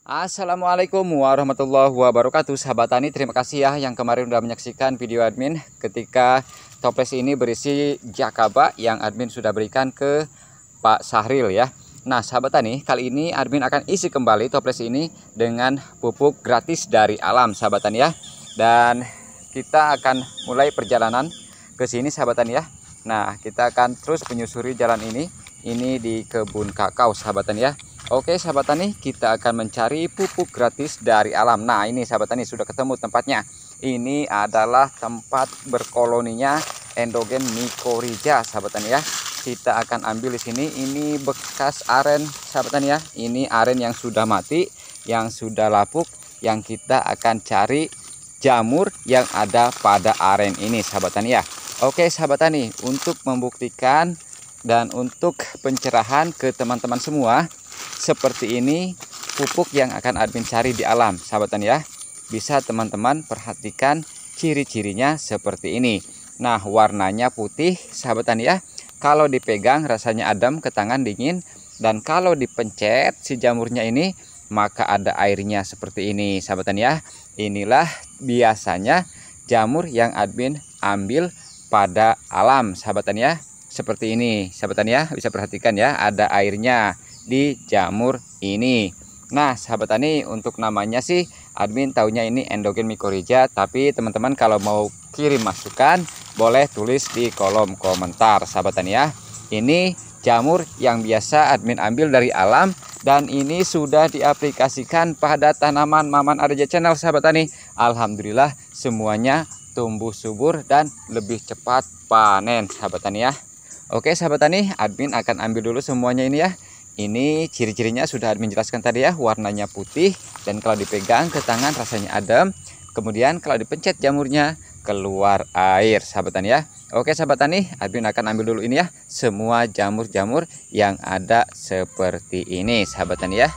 Assalamualaikum warahmatullahi wabarakatuh Sahabat Tani terima kasih ya yang kemarin sudah menyaksikan video admin Ketika toples ini berisi jakaba yang admin sudah berikan ke Pak Sahril ya Nah sahabat tani kali ini admin akan isi kembali toples ini dengan pupuk gratis dari alam sahabat tani ya Dan kita akan mulai perjalanan ke sini sahabat tani ya Nah kita akan terus menyusuri jalan ini Ini di kebun kakao sahabat tani ya Oke sahabat tani kita akan mencari pupuk gratis dari alam Nah ini sahabat tani sudah ketemu tempatnya Ini adalah tempat berkoloninya endogen mikorija sahabat tani ya Kita akan ambil di sini ini bekas aren sahabat tani ya Ini aren yang sudah mati yang sudah lapuk yang kita akan cari jamur yang ada pada aren ini sahabat tani ya Oke sahabat tani untuk membuktikan dan untuk pencerahan ke teman-teman semua seperti ini pupuk yang akan admin cari di alam, sahabat tani ya. Bisa teman-teman perhatikan ciri-cirinya seperti ini. Nah, warnanya putih, sahabat tani ya. Kalau dipegang rasanya adem ke tangan dingin dan kalau dipencet si jamurnya ini maka ada airnya seperti ini, sahabat tani ya. Inilah biasanya jamur yang admin ambil pada alam, sahabat tani ya. Seperti ini, sahabat tani ya, bisa perhatikan ya, ada airnya di jamur ini. Nah, sahabat tani untuk namanya sih admin tahunya ini endogen mikorija tapi teman-teman kalau mau kirim masukan boleh tulis di kolom komentar sahabat tani ya. Ini jamur yang biasa admin ambil dari alam dan ini sudah diaplikasikan pada tanaman Maman Arja Channel sahabat tani. Alhamdulillah semuanya tumbuh subur dan lebih cepat panen sahabat tani ya. Oke sahabat tani, admin akan ambil dulu semuanya ini ya ini ciri-cirinya sudah menjelaskan tadi ya, warnanya putih dan kalau dipegang ke tangan rasanya adem. Kemudian kalau dipencet jamurnya keluar air, sahabat tani ya. Oke sahabat tani, Admin akan ambil dulu ini ya, semua jamur-jamur yang ada seperti ini, sahabat tani ya.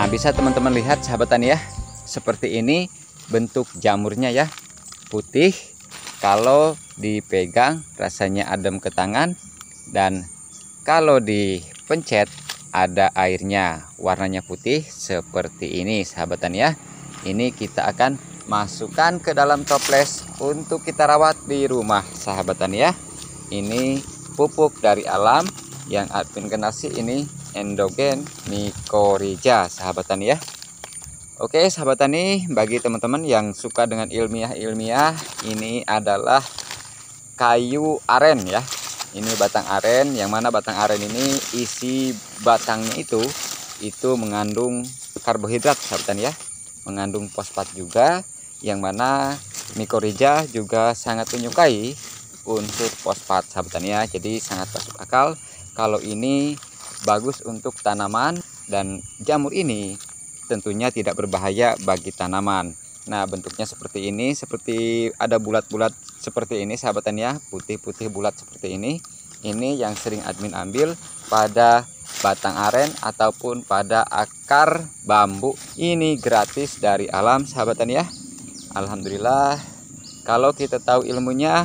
Nah, bisa teman-teman lihat sahabat tani ya. Seperti ini bentuk jamurnya ya. Putih. Kalau dipegang rasanya adem ke tangan dan kalau dipencet ada airnya. Warnanya putih seperti ini sahabat tani ya. Ini kita akan masukkan ke dalam toples untuk kita rawat di rumah sahabat tani ya. Ini pupuk dari alam yang admin kenasi ini endogen mikorija sahabat tani ya Oke sahabat tani bagi teman-teman yang suka dengan ilmiah-ilmiah ini adalah kayu aren ya ini batang aren yang mana batang aren ini isi batangnya itu itu mengandung karbohidrat sahabat tani ya mengandung fosfat juga yang mana mikorija juga sangat menyukai untuk fosfat sahabat tani ya jadi sangat masuk akal kalau ini bagus untuk tanaman dan jamur ini tentunya tidak berbahaya bagi tanaman. Nah, bentuknya seperti ini, seperti ada bulat-bulat seperti ini sahabatan ya, putih-putih bulat seperti ini. Ini yang sering admin ambil pada batang aren ataupun pada akar bambu. Ini gratis dari alam sahabatan ya. Alhamdulillah. Kalau kita tahu ilmunya,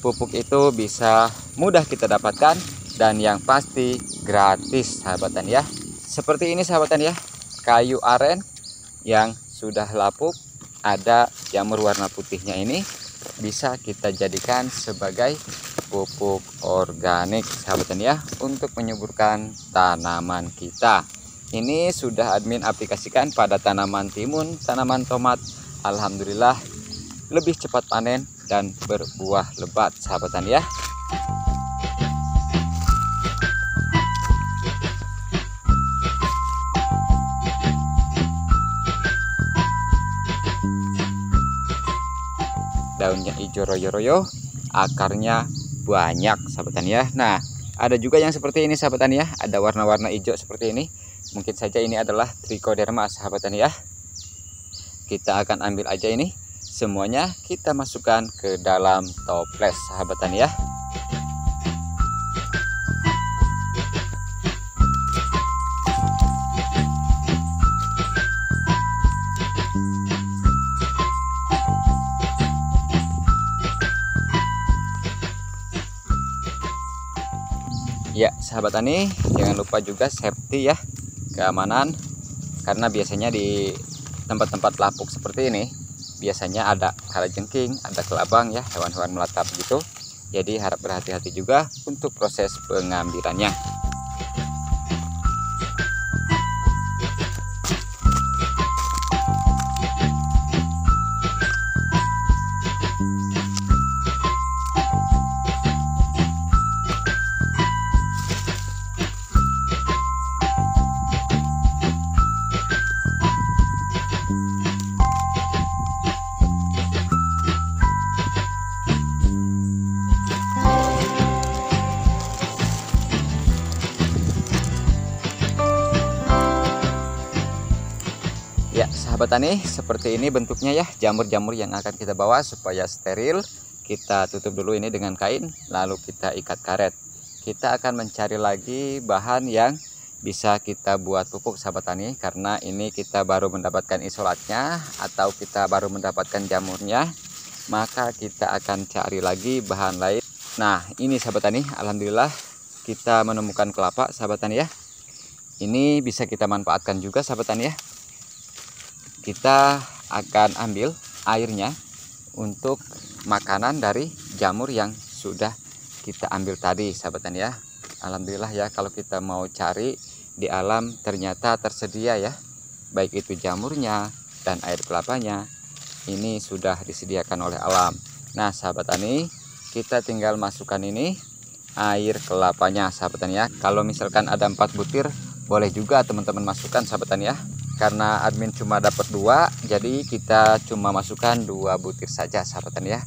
pupuk itu bisa mudah kita dapatkan dan yang pasti gratis sahabatan ya seperti ini sahabatan ya kayu aren yang sudah lapuk ada yang berwarna putihnya ini bisa kita jadikan sebagai pupuk organik sahabatan ya untuk menyuburkan tanaman kita ini sudah admin aplikasikan pada tanaman timun tanaman tomat Alhamdulillah lebih cepat panen dan berbuah lebat sahabatan ya daunnya hijau royo-royo akarnya banyak sahabat tani ya nah ada juga yang seperti ini sahabat tani ya ada warna-warna hijau seperti ini mungkin saja ini adalah trichoderma sahabat tani ya kita akan ambil aja ini semuanya kita masukkan ke dalam toples sahabat tani ya sahabat tani jangan lupa juga safety ya keamanan karena biasanya di tempat-tempat lapuk seperti ini biasanya ada jengking, ada kelabang ya hewan-hewan melatap gitu jadi harap berhati-hati juga untuk proses pengambilannya sahabat tani seperti ini bentuknya ya jamur-jamur yang akan kita bawa supaya steril kita tutup dulu ini dengan kain lalu kita ikat karet kita akan mencari lagi bahan yang bisa kita buat pupuk sahabat tani karena ini kita baru mendapatkan isolatnya atau kita baru mendapatkan jamurnya maka kita akan cari lagi bahan lain nah ini sahabat tani Alhamdulillah kita menemukan kelapa sahabat tani ya ini bisa kita manfaatkan juga sahabat tani ya kita akan ambil airnya untuk makanan dari jamur yang sudah kita ambil tadi sahabat tani ya Alhamdulillah ya kalau kita mau cari di alam ternyata tersedia ya baik itu jamurnya dan air kelapanya ini sudah disediakan oleh alam nah sahabat tani kita tinggal masukkan ini air kelapanya sahabat tani ya kalau misalkan ada empat butir boleh juga teman-teman masukkan sahabat tani ya karena admin cuma dapat dua jadi kita cuma masukkan dua butir saja sahabatan ya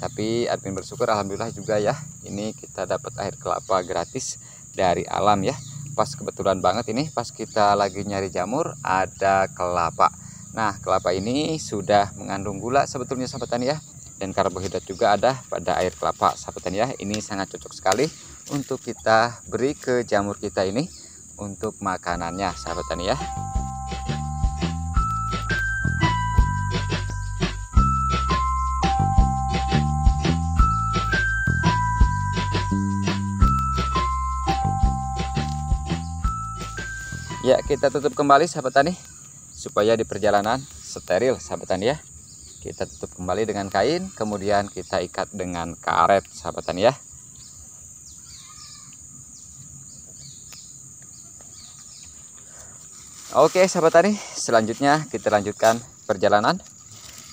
tapi admin bersyukur alhamdulillah juga ya ini kita dapat air kelapa gratis dari alam ya pas kebetulan banget ini pas kita lagi nyari jamur ada kelapa nah kelapa ini sudah mengandung gula sebetulnya sahabatan ya dan karbohidrat juga ada pada air kelapa sahabatan ya ini sangat cocok sekali untuk kita beri ke jamur kita ini untuk makanannya sahabatan ya Ya, kita tutup kembali sahabat tani supaya di perjalanan steril sahabat tani ya. Kita tutup kembali dengan kain, kemudian kita ikat dengan karet sahabat tani ya. Oke sahabat tani, selanjutnya kita lanjutkan perjalanan.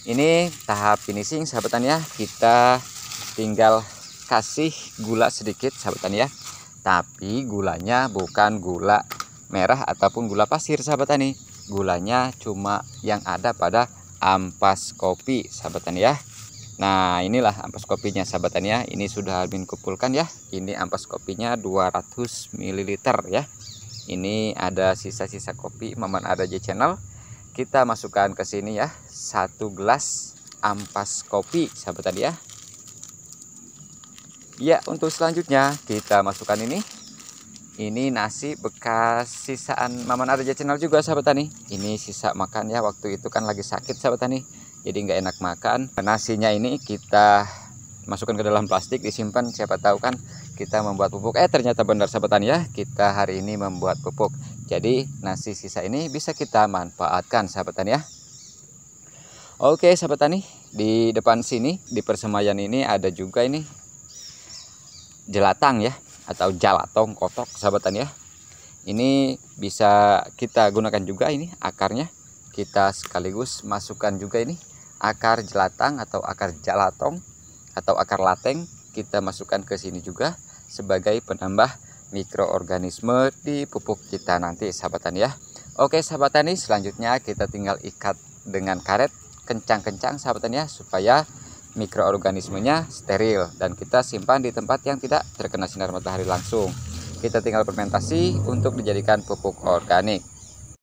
Ini tahap finishing sahabat tani ya. Kita tinggal kasih gula sedikit sahabat tani ya. Tapi gulanya bukan gula merah ataupun gula pasir sahabat tani gulanya cuma yang ada pada ampas kopi sahabat tani ya Nah inilah ampas kopinya sahabat tani ya ini sudah Alvin kumpulkan ya ini ampas kopinya 200 ml ya ini ada sisa-sisa kopi Maman ada J channel kita masukkan ke sini ya satu gelas ampas kopi sahabat tadi ya ya untuk selanjutnya kita masukkan ini ini nasi bekas sisaan Maman Arja Channel juga sahabat tani. Ini sisa makan ya waktu itu kan lagi sakit sahabat tani. Jadi nggak enak makan. Nasinya ini kita masukkan ke dalam plastik disimpan siapa tahu kan kita membuat pupuk. Eh ternyata benar sahabat tani ya. Kita hari ini membuat pupuk. Jadi nasi sisa ini bisa kita manfaatkan sahabat tani ya. Oke sahabat tani, di depan sini di persemayan ini ada juga ini jelatang ya atau jalatong kotok sahabatan ya ini bisa kita gunakan juga ini akarnya kita sekaligus masukkan juga ini akar jelatang atau akar jalatong atau akar lateng kita masukkan ke sini juga sebagai penambah mikroorganisme di pupuk kita nanti sahabatan ya oke sahabatan ini selanjutnya kita tinggal ikat dengan karet kencang-kencang sahabatan ya supaya mikroorganismenya steril dan kita simpan di tempat yang tidak terkena sinar matahari langsung. Kita tinggal fermentasi untuk dijadikan pupuk organik.